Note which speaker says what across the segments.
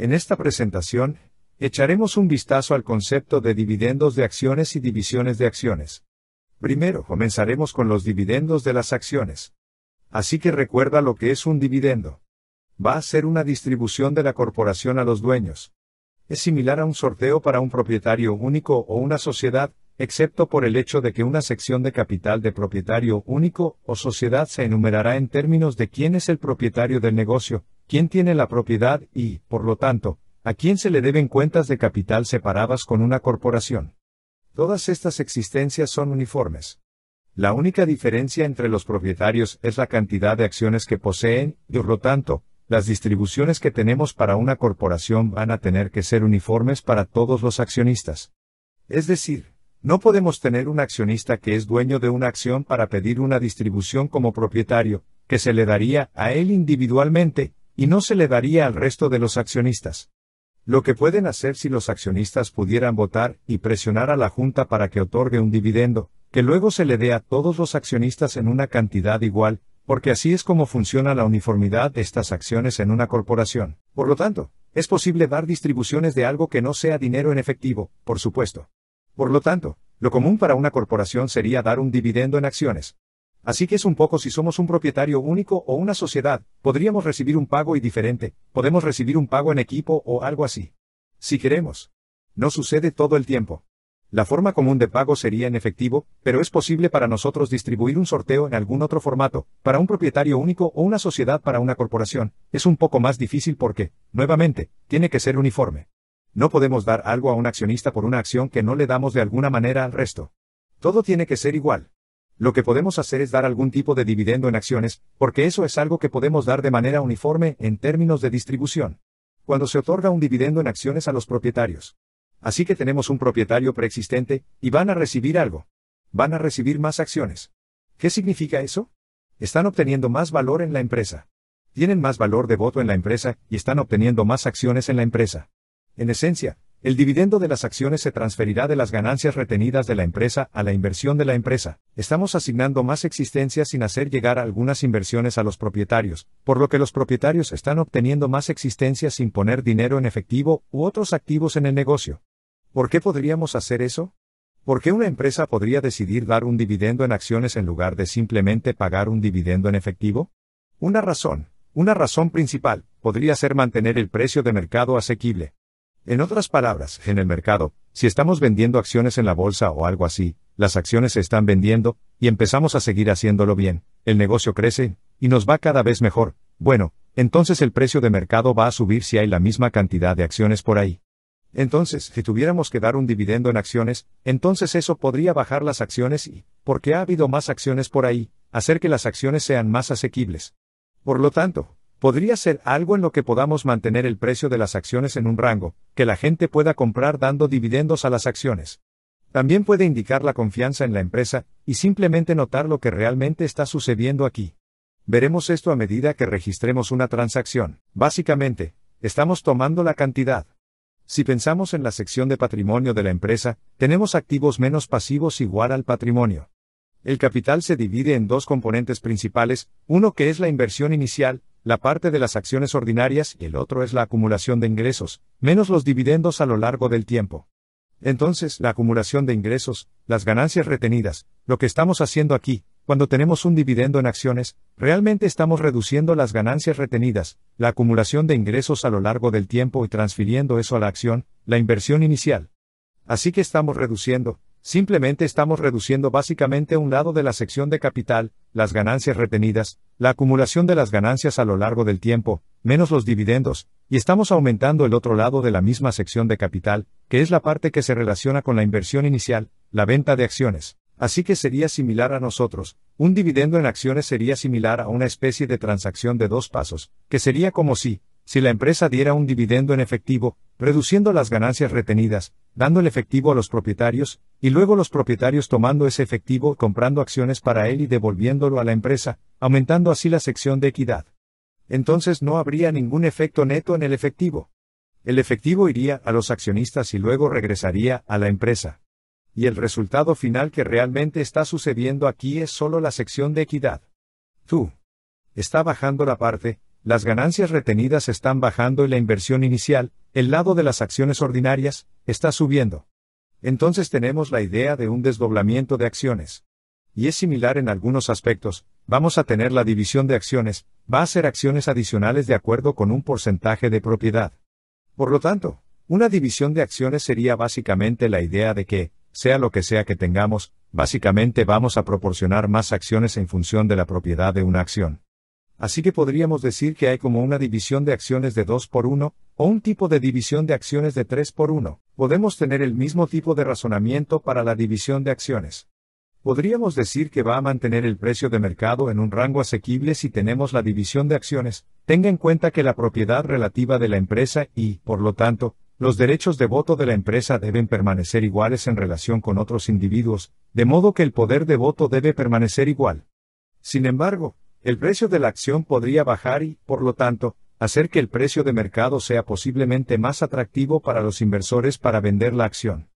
Speaker 1: En esta presentación, echaremos un vistazo al concepto de dividendos de acciones y divisiones de acciones. Primero, comenzaremos con los dividendos de las acciones. Así que recuerda lo que es un dividendo. Va a ser una distribución de la corporación a los dueños. Es similar a un sorteo para un propietario único o una sociedad, excepto por el hecho de que una sección de capital de propietario único o sociedad se enumerará en términos de quién es el propietario del negocio, quién tiene la propiedad y, por lo tanto, a quién se le deben cuentas de capital separadas con una corporación. Todas estas existencias son uniformes. La única diferencia entre los propietarios es la cantidad de acciones que poseen, y por lo tanto, las distribuciones que tenemos para una corporación van a tener que ser uniformes para todos los accionistas. Es decir, no podemos tener un accionista que es dueño de una acción para pedir una distribución como propietario, que se le daría a él individualmente, y no se le daría al resto de los accionistas. Lo que pueden hacer si los accionistas pudieran votar y presionar a la Junta para que otorgue un dividendo, que luego se le dé a todos los accionistas en una cantidad igual, porque así es como funciona la uniformidad de estas acciones en una corporación. Por lo tanto, es posible dar distribuciones de algo que no sea dinero en efectivo, por supuesto. Por lo tanto, lo común para una corporación sería dar un dividendo en acciones. Así que es un poco si somos un propietario único o una sociedad, podríamos recibir un pago y diferente, podemos recibir un pago en equipo o algo así. Si queremos. No sucede todo el tiempo. La forma común de pago sería en efectivo, pero es posible para nosotros distribuir un sorteo en algún otro formato, para un propietario único o una sociedad para una corporación, es un poco más difícil porque, nuevamente, tiene que ser uniforme. No podemos dar algo a un accionista por una acción que no le damos de alguna manera al resto. Todo tiene que ser igual. Lo que podemos hacer es dar algún tipo de dividendo en acciones, porque eso es algo que podemos dar de manera uniforme en términos de distribución. Cuando se otorga un dividendo en acciones a los propietarios. Así que tenemos un propietario preexistente, y van a recibir algo. Van a recibir más acciones. ¿Qué significa eso? Están obteniendo más valor en la empresa. Tienen más valor de voto en la empresa, y están obteniendo más acciones en la empresa. En esencia, el dividendo de las acciones se transferirá de las ganancias retenidas de la empresa a la inversión de la empresa. Estamos asignando más existencias sin hacer llegar algunas inversiones a los propietarios, por lo que los propietarios están obteniendo más existencias sin poner dinero en efectivo u otros activos en el negocio. ¿Por qué podríamos hacer eso? ¿Por qué una empresa podría decidir dar un dividendo en acciones en lugar de simplemente pagar un dividendo en efectivo? Una razón, una razón principal, podría ser mantener el precio de mercado asequible, en otras palabras, en el mercado, si estamos vendiendo acciones en la bolsa o algo así, las acciones se están vendiendo, y empezamos a seguir haciéndolo bien, el negocio crece, y nos va cada vez mejor, bueno, entonces el precio de mercado va a subir si hay la misma cantidad de acciones por ahí. Entonces, si tuviéramos que dar un dividendo en acciones, entonces eso podría bajar las acciones y, porque ha habido más acciones por ahí, hacer que las acciones sean más asequibles. Por lo tanto, podría ser algo en lo que podamos mantener el precio de las acciones en un rango, que la gente pueda comprar dando dividendos a las acciones. También puede indicar la confianza en la empresa, y simplemente notar lo que realmente está sucediendo aquí. Veremos esto a medida que registremos una transacción. Básicamente, estamos tomando la cantidad. Si pensamos en la sección de patrimonio de la empresa, tenemos activos menos pasivos igual al patrimonio. El capital se divide en dos componentes principales, uno que es la inversión inicial, la parte de las acciones ordinarias y el otro es la acumulación de ingresos, menos los dividendos a lo largo del tiempo. Entonces, la acumulación de ingresos, las ganancias retenidas, lo que estamos haciendo aquí, cuando tenemos un dividendo en acciones, realmente estamos reduciendo las ganancias retenidas, la acumulación de ingresos a lo largo del tiempo y transfiriendo eso a la acción, la inversión inicial. Así que estamos reduciendo, Simplemente estamos reduciendo básicamente un lado de la sección de capital, las ganancias retenidas, la acumulación de las ganancias a lo largo del tiempo, menos los dividendos, y estamos aumentando el otro lado de la misma sección de capital, que es la parte que se relaciona con la inversión inicial, la venta de acciones. Así que sería similar a nosotros, un dividendo en acciones sería similar a una especie de transacción de dos pasos, que sería como si, si la empresa diera un dividendo en efectivo, reduciendo las ganancias retenidas, dando el efectivo a los propietarios, y luego los propietarios tomando ese efectivo, comprando acciones para él y devolviéndolo a la empresa, aumentando así la sección de equidad. Entonces no habría ningún efecto neto en el efectivo. El efectivo iría a los accionistas y luego regresaría a la empresa. Y el resultado final que realmente está sucediendo aquí es solo la sección de equidad. Tú. Está bajando la parte, las ganancias retenidas están bajando y la inversión inicial, el lado de las acciones ordinarias, está subiendo. Entonces tenemos la idea de un desdoblamiento de acciones. Y es similar en algunos aspectos, vamos a tener la división de acciones, va a ser acciones adicionales de acuerdo con un porcentaje de propiedad. Por lo tanto, una división de acciones sería básicamente la idea de que, sea lo que sea que tengamos, básicamente vamos a proporcionar más acciones en función de la propiedad de una acción. Así que podríamos decir que hay como una división de acciones de 2 por 1, o un tipo de división de acciones de 3 por 1. Podemos tener el mismo tipo de razonamiento para la división de acciones. Podríamos decir que va a mantener el precio de mercado en un rango asequible si tenemos la división de acciones, tenga en cuenta que la propiedad relativa de la empresa y, por lo tanto, los derechos de voto de la empresa deben permanecer iguales en relación con otros individuos, de modo que el poder de voto debe permanecer igual. Sin embargo, el precio de la acción podría bajar y, por lo tanto, hacer que el precio de mercado sea posiblemente más atractivo para los inversores para vender la acción.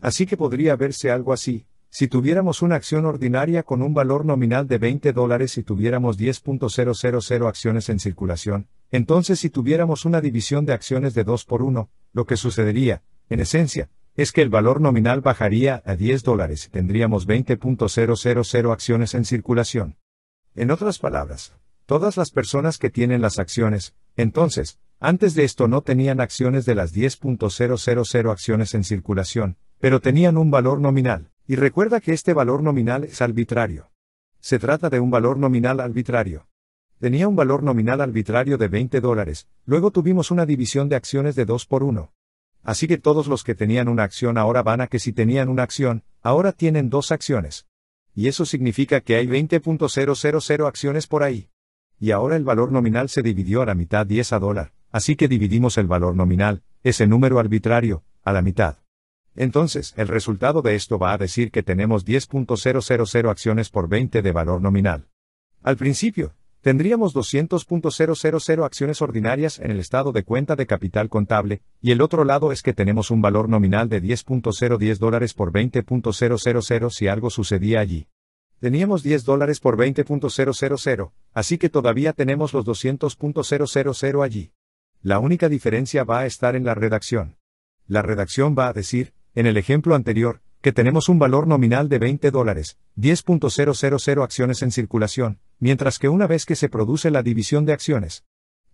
Speaker 1: Así que podría verse algo así, si tuviéramos una acción ordinaria con un valor nominal de 20 dólares y tuviéramos 10.000 acciones en circulación, entonces si tuviéramos una división de acciones de 2 por 1, lo que sucedería, en esencia, es que el valor nominal bajaría a 10 dólares y tendríamos 20.000 acciones en circulación. En otras palabras, todas las personas que tienen las acciones, entonces, antes de esto no tenían acciones de las 10.000 acciones en circulación, pero tenían un valor nominal, y recuerda que este valor nominal es arbitrario. Se trata de un valor nominal arbitrario. Tenía un valor nominal arbitrario de 20 dólares, luego tuvimos una división de acciones de 2 por 1. Así que todos los que tenían una acción ahora van a que si tenían una acción, ahora tienen dos acciones. Y eso significa que hay 20.000 acciones por ahí. Y ahora el valor nominal se dividió a la mitad 10 a dólar, así que dividimos el valor nominal, ese número arbitrario, a la mitad. Entonces, el resultado de esto va a decir que tenemos 10.000 acciones por 20 de valor nominal. Al principio, tendríamos 200.000 acciones ordinarias en el estado de cuenta de capital contable, y el otro lado es que tenemos un valor nominal de 10.010 dólares por 20.000 si algo sucedía allí. Teníamos 10 dólares por 20.000, así que todavía tenemos los 200.000 allí. La única diferencia va a estar en la redacción. La redacción va a decir, en el ejemplo anterior, que tenemos un valor nominal de 20 dólares, 10.000 acciones en circulación, mientras que una vez que se produce la división de acciones,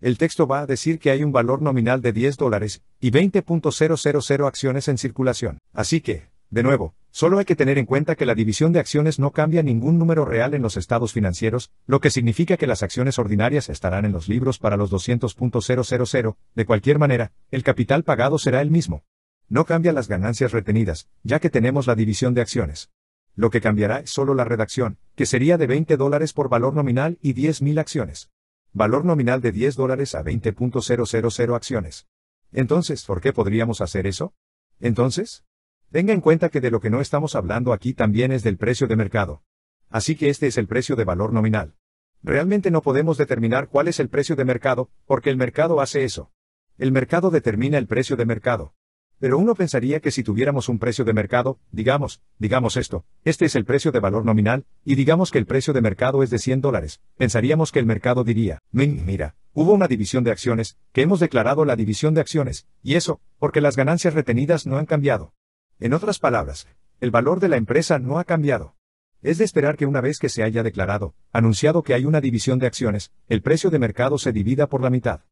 Speaker 1: el texto va a decir que hay un valor nominal de 10 dólares y 20.000 acciones en circulación. Así que, de nuevo, solo hay que tener en cuenta que la división de acciones no cambia ningún número real en los estados financieros, lo que significa que las acciones ordinarias estarán en los libros para los 200.000. De cualquier manera, el capital pagado será el mismo. No cambia las ganancias retenidas, ya que tenemos la división de acciones. Lo que cambiará es solo la redacción, que sería de 20 dólares por valor nominal y 10.000 acciones. Valor nominal de 10 dólares a 20.000 acciones. Entonces, ¿por qué podríamos hacer eso? Entonces, tenga en cuenta que de lo que no estamos hablando aquí también es del precio de mercado. Así que este es el precio de valor nominal. Realmente no podemos determinar cuál es el precio de mercado, porque el mercado hace eso. El mercado determina el precio de mercado. Pero uno pensaría que si tuviéramos un precio de mercado, digamos, digamos esto, este es el precio de valor nominal, y digamos que el precio de mercado es de 100 dólares, pensaríamos que el mercado diría, mira, hubo una división de acciones, que hemos declarado la división de acciones, y eso, porque las ganancias retenidas no han cambiado. En otras palabras, el valor de la empresa no ha cambiado. Es de esperar que una vez que se haya declarado, anunciado que hay una división de acciones, el precio de mercado se divida por la mitad.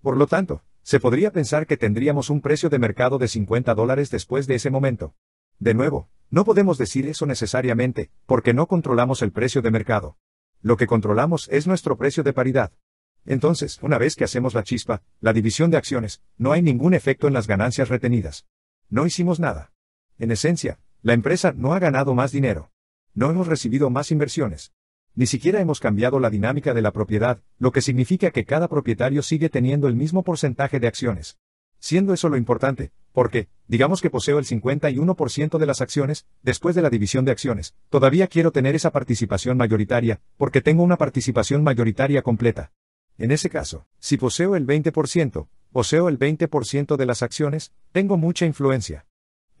Speaker 1: Por lo tanto, se podría pensar que tendríamos un precio de mercado de 50 dólares después de ese momento. De nuevo, no podemos decir eso necesariamente, porque no controlamos el precio de mercado. Lo que controlamos es nuestro precio de paridad. Entonces, una vez que hacemos la chispa, la división de acciones, no hay ningún efecto en las ganancias retenidas. No hicimos nada. En esencia, la empresa no ha ganado más dinero. No hemos recibido más inversiones ni siquiera hemos cambiado la dinámica de la propiedad, lo que significa que cada propietario sigue teniendo el mismo porcentaje de acciones. Siendo eso lo importante, porque, digamos que poseo el 51% de las acciones, después de la división de acciones, todavía quiero tener esa participación mayoritaria, porque tengo una participación mayoritaria completa. En ese caso, si poseo el 20%, poseo el 20% de las acciones, tengo mucha influencia.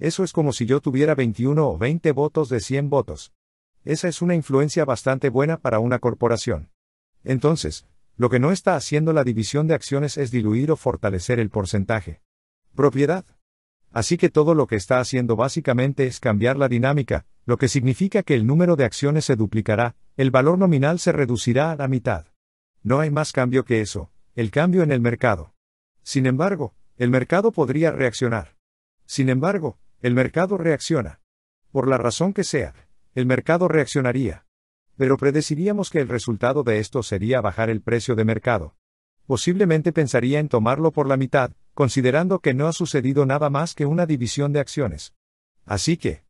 Speaker 1: Eso es como si yo tuviera 21 o 20 votos de 100 votos. Esa es una influencia bastante buena para una corporación. Entonces, lo que no está haciendo la división de acciones es diluir o fortalecer el porcentaje. Propiedad. Así que todo lo que está haciendo básicamente es cambiar la dinámica, lo que significa que el número de acciones se duplicará, el valor nominal se reducirá a la mitad. No hay más cambio que eso, el cambio en el mercado. Sin embargo, el mercado podría reaccionar. Sin embargo, el mercado reacciona. Por la razón que sea, el mercado reaccionaría. Pero predeciríamos que el resultado de esto sería bajar el precio de mercado. Posiblemente pensaría en tomarlo por la mitad, considerando que no ha sucedido nada más que una división de acciones. Así que,